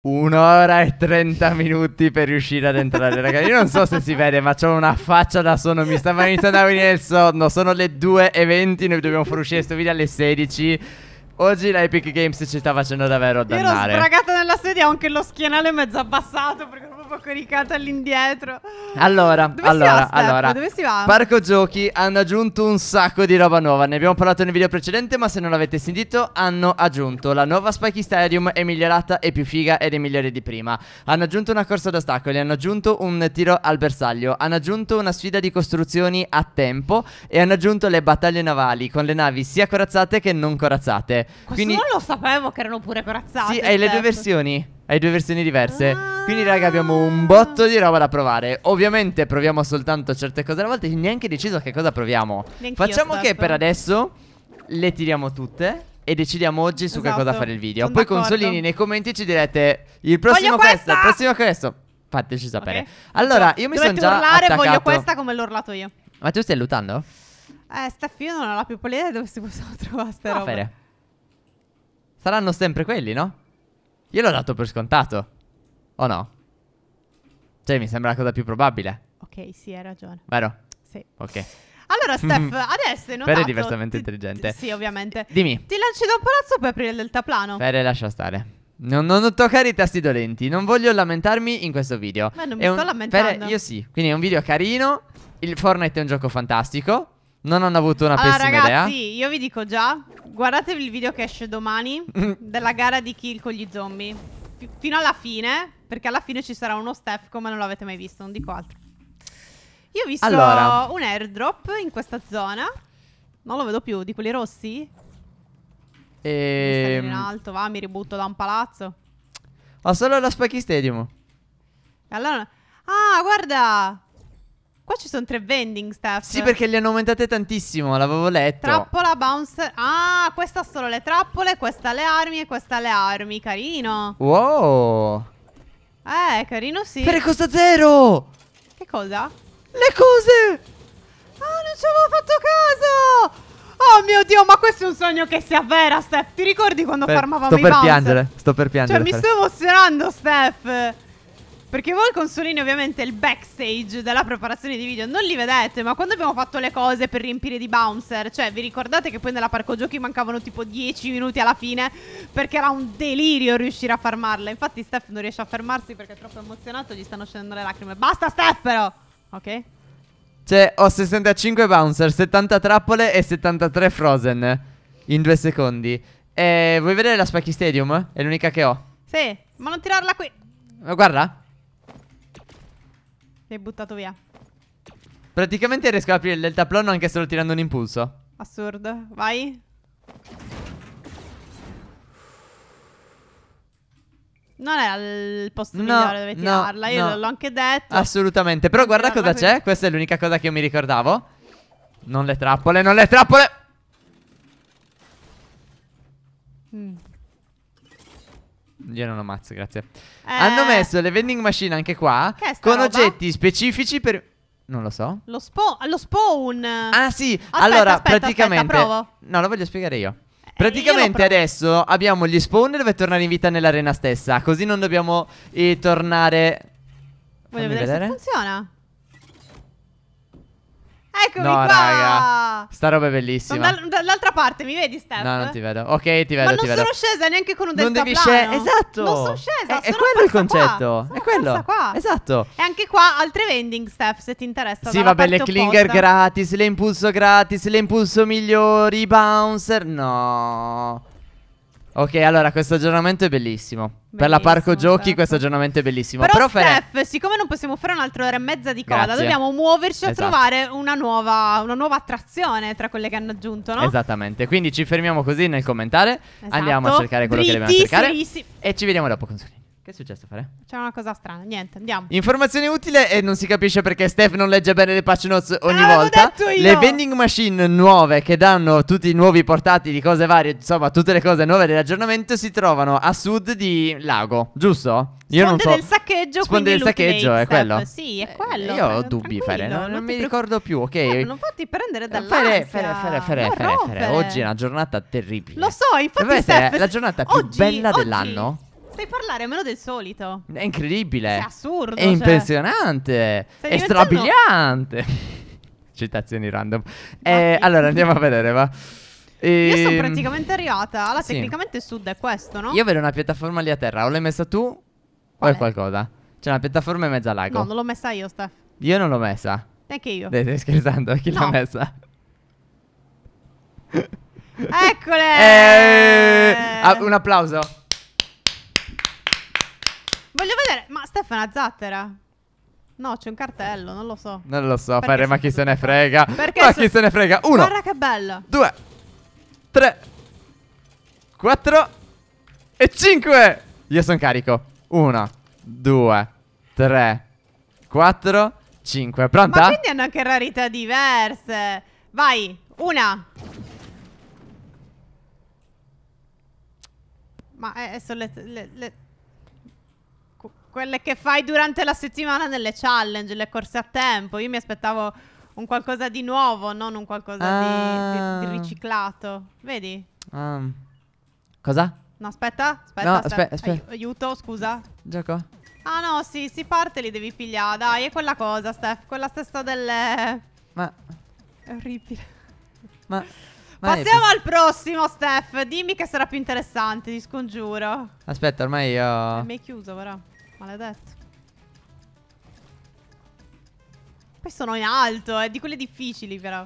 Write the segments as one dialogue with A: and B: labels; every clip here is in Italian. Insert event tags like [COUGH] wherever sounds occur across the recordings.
A: Un'ora e 30 minuti per riuscire ad entrare, ragazzi. Io non so se si vede, ma ho una faccia da sonno. Mi stava iniziando a venire il sonno. Sono le 2.20. Noi dobbiamo far uscire questo video alle 16. Oggi la Epic Games ci sta facendo davvero dannare. Io ero
B: sbragata nella sedia, ho anche lo schienale mezzo abbassato. Perché troppo coricata all'indietro.
A: Allora, Dove allora, si va, allora. Dove
B: si va? Parco
A: Giochi hanno aggiunto un sacco di roba nuova. Ne abbiamo parlato nel video precedente, ma se non l'avete sentito, hanno aggiunto la nuova Spikey Stadium è migliorata e più figa ed è migliore di prima. Hanno aggiunto una corsa d'ostacoli, hanno aggiunto un tiro al bersaglio, hanno aggiunto una sfida di costruzioni a tempo e hanno aggiunto le battaglie navali con le navi sia corazzate che non corazzate. Questo Quindi... non
B: lo sapevo che erano pure corazzate. Sì, hai le due certo.
A: versioni. Hai due versioni diverse. Ah. Quindi, raga, abbiamo un botto di roba da provare. Ovviamente proviamo soltanto certe cose alla volta. neanche deciso che cosa proviamo. Neanch'io Facciamo che esatto. per adesso le tiriamo tutte. E decidiamo oggi su esatto. che cosa esatto. fare il video. Sono Poi, consolini, nei commenti ci direte il prossimo Voglio questo, il prossimo questo. Fateci sapere. Okay. Allora, io mi sono già urlare, attaccato. voglio questa
B: come l'ho urlato io.
A: Ma tu stai lutando?
B: Eh, Steffi, io non ho la più polida dove si possono [LAUGHS] trovare queste ah, robe.
A: Saranno sempre quelli, no? Io l'ho dato per scontato. O no? Cioè, mi sembra la cosa più probabile.
B: Ok, sì, hai ragione. Vero? Sì. Ok.
A: Allora, [LAUGHS] Steph, adesso non Fede è diversamente ti, intelligente. Sì,
B: ovviamente. Dimmi. Ti lanci da un palazzo per aprire il deltaplano.
A: Fede, lascia stare. Non, non, toccare i tasti dolenti. Non voglio lamentarmi in questo video. Ma non è mi un, sto lamentando. Fede, io sì. Quindi è un video carino. Il Fortnite è un gioco fantastico. Non hanno avuto una allora, pessima ragazzi, idea. Ragazzi,
B: io vi dico già, guardatevi il video che esce domani [LAUGHS] della gara di kill con gli zombie. F fino alla fine, perché alla fine ci sarà uno Steph come non l'avete mai visto, non dico altro. Io ho visto allora. un airdrop in questa zona. Non lo vedo più, di quelli rossi?
A: E... Mi ehm. in alto,
B: va, mi ributto da un palazzo.
A: Ho solo lo Spiky Stadium.
B: Allora... Ah, guarda! Qua ci sono tre vending staff. Sì, perché
A: le hanno aumentate tantissimo, l'avevo letto. Trappola,
B: bouncer. Ah, questa solo le trappole, questa le armi e questa le armi. Carino.
A: Wow.
B: Eh, carino sì. Per costa
A: zero.
B: Che cosa? Le cose. Ah, non ci avevo fatto caso. Oh mio Dio, ma questo è un sogno che si avvera, Steph. Ti ricordi quando per, farmavamo sto per piangere,
A: sto per piangere. Cioè, per... mi sto
B: emozionando, Steph. Perché voi consolini ovviamente il backstage della preparazione di video non li vedete, ma quando abbiamo fatto le cose per riempire di bouncer, cioè vi ricordate che poi nella parco giochi mancavano tipo 10 minuti alla fine perché era un delirio riuscire a fermarla. Infatti Steph non riesce a fermarsi perché è troppo emozionato, gli stanno scendendo le lacrime. Basta Steph però! Ok?
A: Cioè ho 65 bouncer, 70 trappole e 73 frozen in due secondi. E eh, vuoi vedere la Spiky Stadium? È l'unica che ho.
B: Sì, ma non tirarla qui. Eh, guarda. L'hai buttato via.
A: Praticamente riesco ad aprire il deltaplano anche solo tirando un impulso.
B: Assurdo. Vai. Non è il posto no, migliore dove tirarla, io no. l'ho anche detto. Assolutamente, però guarda cosa c'è,
A: questa è l'unica cosa che io mi ricordavo. Non le trappole, non le trappole! Mm. Io non ho grazie. Eh... Hanno messo le vending machine anche qua. Che è sta con roba? oggetti specifici per. Non lo so. Lo,
B: spo- lo spawn. Ah, sì. Aspetta, allora, aspetta, praticamente. Aspetta,
A: no, lo voglio spiegare io. Eh, praticamente adesso abbiamo gli spawn dove tornare in vita nell'arena stessa. Così non dobbiamo eh, tornare. Voglio vedere, vedere se
B: funziona. Eccomi no, qua. raga. Sta roba è bellissima. Sono dal- dall'altra parte, mi vedi, Steph? No, non ti
A: vedo. Ok, ti vedo. Ma non ti vedo. sono
B: scesa neanche con un Non devi scendere. Esatto. Non sono scesa. È, è quello il concetto. Qua. È quello. Qua. Esatto. E anche qua altre vending, Steph, se ti interessa. Sì, vabbè, le clinger gratis,
A: le impulso gratis, le impulso migliori, i bouncer. No. Ok, allora questo aggiornamento è bellissimo. bellissimo per la Parco Giochi certo. questo aggiornamento è bellissimo. Però, Però eh, Steph,
B: fare... siccome non possiamo fare un'altra ora e mezza di coda, Grazie. dobbiamo muoverci esatto. a trovare una nuova, una nuova, attrazione tra quelle che hanno aggiunto, no?
A: Esattamente, quindi ci fermiamo così nel commentare, esatto. andiamo a esatto. cercare quello che dobbiamo cercare serissimi. e ci vediamo dopo con Sony. Che è successo, Fare?
B: C'è una cosa strana, niente, andiamo.
A: Informazione utile e non si capisce perché Steph non legge bene le patch notes ogni ah, volta. Le vending machine nuove che danno tutti i nuovi di cose varie, insomma, tutte le cose nuove dell'aggiornamento si trovano a sud di Lago, giusto? Io Sponde non so. del saccheggio, Sponde del saccheggio, è quello. Sì,
B: è quello. io ho
A: dubbi, Fare, no? non, non mi ricordo più, ok? No, non fatti prendere eh, da Fare, Fare, Fare, Fare, Fare, Fare, oggi è una giornata terribile. Lo so, infatti Deve Steph... la giornata più oggi, bella oggi. dell'anno.
B: Sai parlare meno del solito.
A: È incredibile. È assurdo. È cioè. impressionante. Stai è strabiliante. [LAUGHS] Citazioni random. Eh, allora andiamo a vedere, va. E... Io ehm, sono praticamente
B: arrivata. Allora, sì. tecnicamente sud è questo, no? Io
A: vedo una piattaforma lì a terra. O l'hai messa tu? Qual o è qualcosa? C'è una piattaforma in mezzo al lago. No, non
B: l'ho messa io, Steph.
A: Io non l'ho messa. Neanche io. Dai, stai scherzando? Chi no. l'ha messa? Eccole! Eh, ah, un applauso.
B: Voglio vedere. Ma Stefana Zattera. No, c'è un cartello, non lo so.
A: Non lo so Perché ma chi se ne frega. Perché ma chi se ne frega. Uno. Guarda
B: che bello.
A: Due. Tre. Quattro. E cinque. Io sono carico. Uno. Due. Tre. Quattro. Cinque. Pronta? Ma quindi
B: hanno anche rarità diverse. Vai. Una. Ma eh, eh sono le, le, le quelle che fai durante la settimana nelle challenge, le corse a tempo. Io mi aspettavo un qualcosa di nuovo, non un qualcosa ah. di, di, di, ah. riciclato. Vedi?
A: Um. Cosa?
B: No, aspetta, aspetta, no, aspetta. aspetta. aiuto, scusa. Gioco. Ah no, sì, si parte li devi pigliare, dai, è quella cosa, Steph, quella stessa delle... Ma... È orribile.
A: Ma... Ma Passiamo
B: al prossimo, Steph. Dimmi che sarà più interessante, ti scongiuro.
A: Aspetta, ormai io...
B: Mi hai chiuso, però. Maledetto. Poi sono in alto, eh, di quelle difficili però.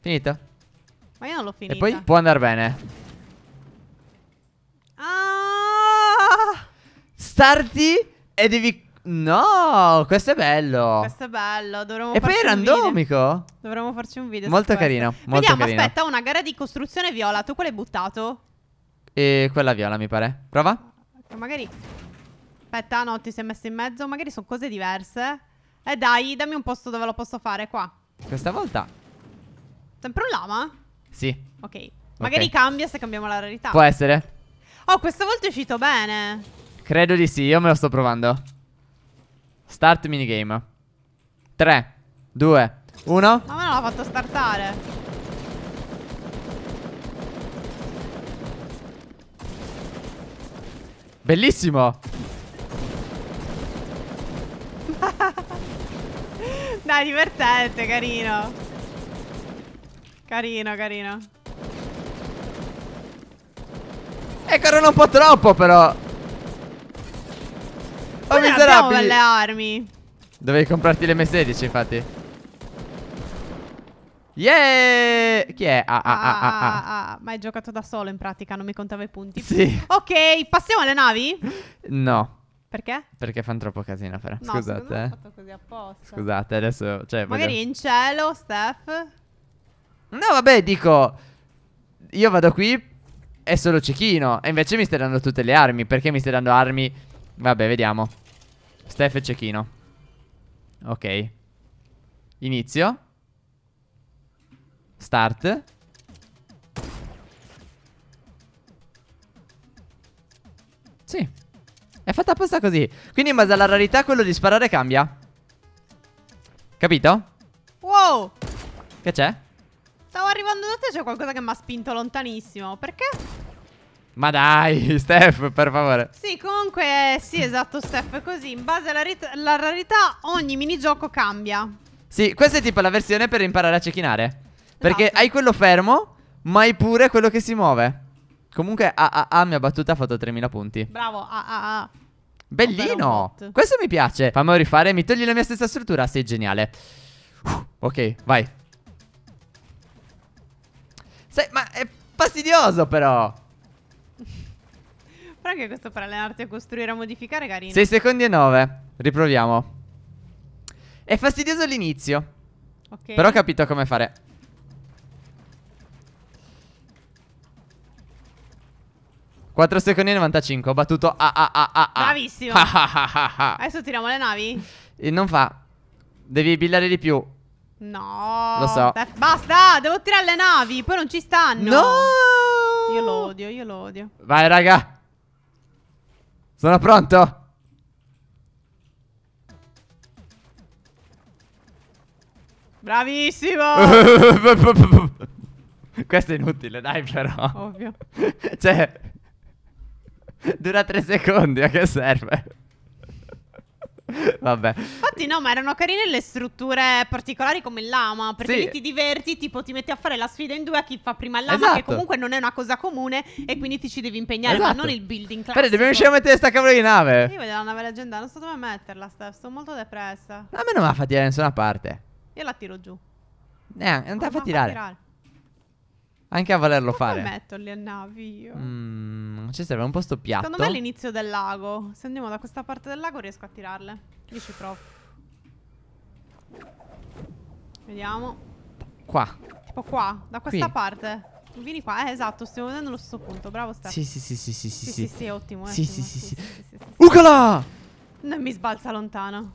B: Finita? Ma io non l'ho finita. E poi
A: può andare bene. Ah! Starti e devi... No, questo è bello. Questo è
B: bello, dovremmo E poi è randomico. Dovremmo farci un video. Molto carino. Molto Vediamo, carino. aspetta, una gara di costruzione viola. Tu quale hai buttato?
A: E eh, quella viola, mi pare. Prova.
B: Cioè, magari... Aspetta, no, ti sei messo in mezzo. Magari sono cose diverse. Eh dai, dammi un posto dove lo posso fare, qua.
A: Questa volta...
B: Sempre un lama?
A: Sì. Ok. Magari okay.
B: cambia se cambiamo la rarità. Può essere. Oh, questa volta è uscito bene.
A: Credo di sì, io me lo sto provando. Start minigame. 3, 2, 1.
B: Ma me l'ha fatto startare.
A: Bellissimo
B: [LAUGHS] Dai, divertente, carino Carino, carino
A: E corrono un po' troppo però
B: Oh, miserabili abbiamo le armi
A: Dovevi comprarti le M16 infatti Yeah! Chi è? Ah, ah, ah, ah, ah.
B: ah. Ma hai giocato da solo in pratica, non mi contava i punti. Sì. Ok, passiamo alle navi? No.
A: Perché? Perché fanno troppo casino, però. No, Scusate. Eh. fatto così apposta. Scusate, adesso. Cioè, Magari
B: voglio... in cielo, Steph.
A: No, vabbè, dico. Io vado qui. È solo cecchino. E invece mi stai dando tutte le armi. Perché mi stai dando armi? Vabbè, vediamo. Steph e cecchino. Ok. Inizio. Start Sì È fatta apposta così Quindi in base alla rarità quello di sparare cambia Capito? Wow Che c'è?
B: Stavo arrivando da te c'è qualcosa che mi ha spinto lontanissimo Perché?
A: Ma dai, [LAUGHS] Steph, per favore.
B: Sì, comunque, sì, esatto, Steph, è così. In base alla, alla rarità, ogni minigioco cambia.
A: Sì, questa è tipo la versione per imparare a cecchinare. Perché esatto. hai quello fermo, ma hai pure quello che si muove. Comunque a, a, a mia battuta, ha fatto 3000 punti.
B: Bravo, a, a, a. Bellino.
A: Questo mi piace. Fammi rifare, mi togli la mia stessa struttura. Sei geniale. Uh, ok, vai. Sai, ma è fastidioso però.
B: però che questo per allenarti a costruire e a modificare carino. 6
A: secondi e 9. Riproviamo. È fastidioso all'inizio. Ok. Però ho capito come fare. 4 secondi e 95. Ho battuto A, A, A, A, A. Bravissimo. Adesso
B: tiriamo le navi?
A: E eh, non fa. Devi billare di più.
B: No. Lo so. Basta, devo tirare le navi. Poi non ci stanno. No. Io lo odio, io lo odio.
A: Vai, raga. Sono pronto.
B: Bravissimo.
A: [LAUGHS] Questo è inutile, dai, però. Ovvio. cioè. Dura tre secondi, a che serve? Vabbè.
B: Infatti, no, ma erano carine le strutture particolari come il lama. Perché sì. lì ti diverti, tipo, ti metti a fare la sfida in due a chi fa prima il lama, esatto. che comunque non è una cosa comune. E quindi ti ci devi impegnare, esatto. ma non il building classico. Però dobbiamo riuscire a mettere questa cavolo di nave. Io voglio la nave leggendaria, non so dove metterla, Steph. Sto molto depressa.
A: No, a me non mi fa tirare da nessuna parte.
B: Io la tiro giù.
A: Eh, non, non te la fa tirare. tirare. Anche a volerlo Come fare. Come
B: metto a navi io?
A: Mm, ci serve un posto piatto. Secondo me è l'inizio
B: del lago. Se andiamo da questa parte del lago riesco a tirarle. Io ci provo. Vediamo. Qua. Tipo qua, da questa Qui. parte. Vieni qua, eh, esatto, stiamo vedendo lo stesso punto. Bravo Stefano. Sì, sì, sì, sì, sì, sì. Sì, sì, ottimo. Sì, sì, sì, sì.
A: Ucala!
B: Non mi sbalza lontano.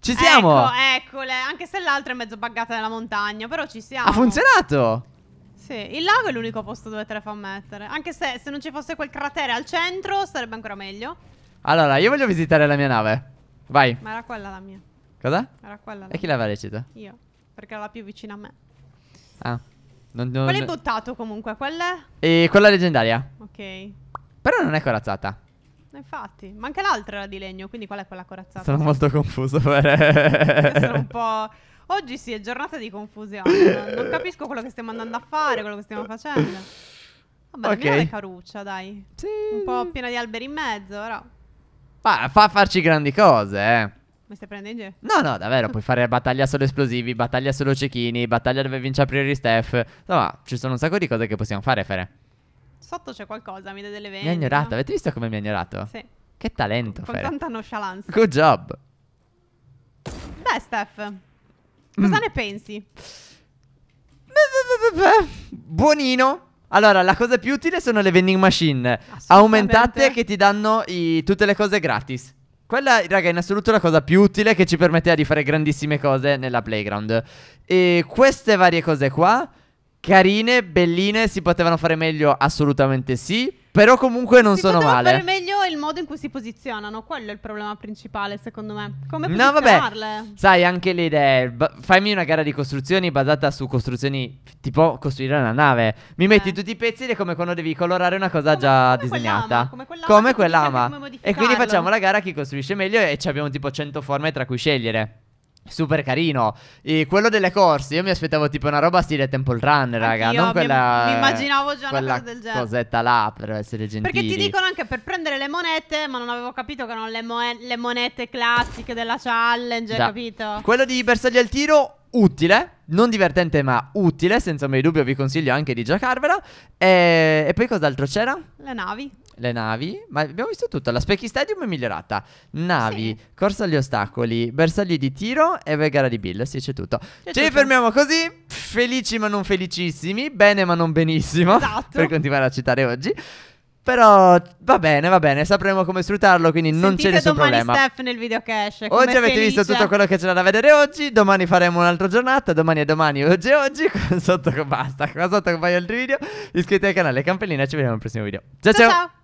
A: Ci siamo! Ecco,
B: eccole. Anche se l'altra è mezzo buggata nella montagna, però ci siamo. Ha
A: funzionato!
B: Sì, il lago è l'unico posto dove te le fa mettere. Anche se, se non ci fosse quel cratere al centro, sarebbe ancora meglio.
A: Allora, io voglio visitare la mia nave. Vai. Ma
B: era quella la mia.
A: Cosa? Era quella. e chi l'aveva recita?
B: Io, perché era la più vicina a me.
A: Ah. Non, non... Quella è
B: buttato comunque, quella
A: E quella leggendaria. Ok. Però non è corazzata.
B: Infatti, ma anche l'altra era di legno, quindi qual è quella corazzata? Sono
A: molto confuso [LAUGHS] per... sono un
B: po'... Oggi sì, è giornata di confusione. Non eh. capisco quello che stiamo andando a fare, quello che stiamo facendo. Vabbè, okay. è caruccia, dai. Sì. Un po' piena di alberi in mezzo, però.
A: Ma fa farci grandi cose, eh.
B: Mi stai prendendo in giro?
A: No, no, davvero, puoi fare battaglia solo esplosivi, battaglia solo cecchini, battaglia dove vince a priori Steph. Insomma, ci sono un sacco di cose che possiamo fare, Fere.
B: Sotto c'è qualcosa, mi dà delle vendite. Mi ha ignorato, avete visto
A: come mi ha ignorato? Sì. Che talento, Con, con tanta nonchalance. Good job.
B: Beh, Steph. Cosa mm. ne pensi?
A: [LAUGHS] Buonino. Allora, la cosa più utile sono le vending machine aumentate che ti danno i, tutte le cose gratis. Quella, raga, è in assoluto la cosa più utile che ci permetteva di fare grandissime cose nella playground. E queste varie cose qua, carine, belline, si potevano fare meglio? Assolutamente sì. Però comunque non si sono male. Si poteva fare
B: meglio modo in cui si posizionano, quello è il problema principale, secondo me. Come no, posizionarle? Vabbè.
A: Sai, anche le idee. B- fammi una gara di costruzioni basata su costruzioni tipo costruire una nave. Mi eh. metti tutti i pezzi ed è come quando devi colorare una cosa come, già come disegnata. Quell'ama, come quell'ama. Come quell'ama. Come e quindi facciamo la gara chi costruisce meglio e abbiamo tipo 100 forme tra cui scegliere. Super carino. E quello delle corse, io mi aspettavo tipo una roba stile Temple Run, raga. Anch'io, non quella. Mi immaginavo già una cosa del genere. cosetta là per essere gentili. Perché ti dicono
B: anche per prendere le monete, ma non avevo capito che erano le, mo- le monete classiche della challenge, già. capito?
A: Quello di bersagli al tiro, utile. Non divertente ma utile, senza mai dubbio vi consiglio anche di giocarvela. E, e poi cos'altro c'era? Le navi le navi, ma abbiamo visto tutto. La Specchi Stadium è migliorata. Navi, sì. corsa agli ostacoli, bersagli di tiro e gara di Bill. Sì, c'è tutto. C'è Ci tutto. fermiamo così, felici ma non felicissimi, bene ma non benissimo. Esatto. Per continuare a citare oggi. Però va bene, va bene, sapremo come sfruttarlo, quindi Sentite non c'è nessun problema. Steph
B: nel video che esce. Oggi avete felice. visto tutto quello che
A: c'era da vedere oggi, domani faremo un'altra giornata, domani è domani, oggi è oggi, [LAUGHS] qua sotto basta, qua sotto compaiono altri video, iscrivetevi al canale, campellina, ci vediamo al prossimo video. ciao! ciao. ciao. ciao.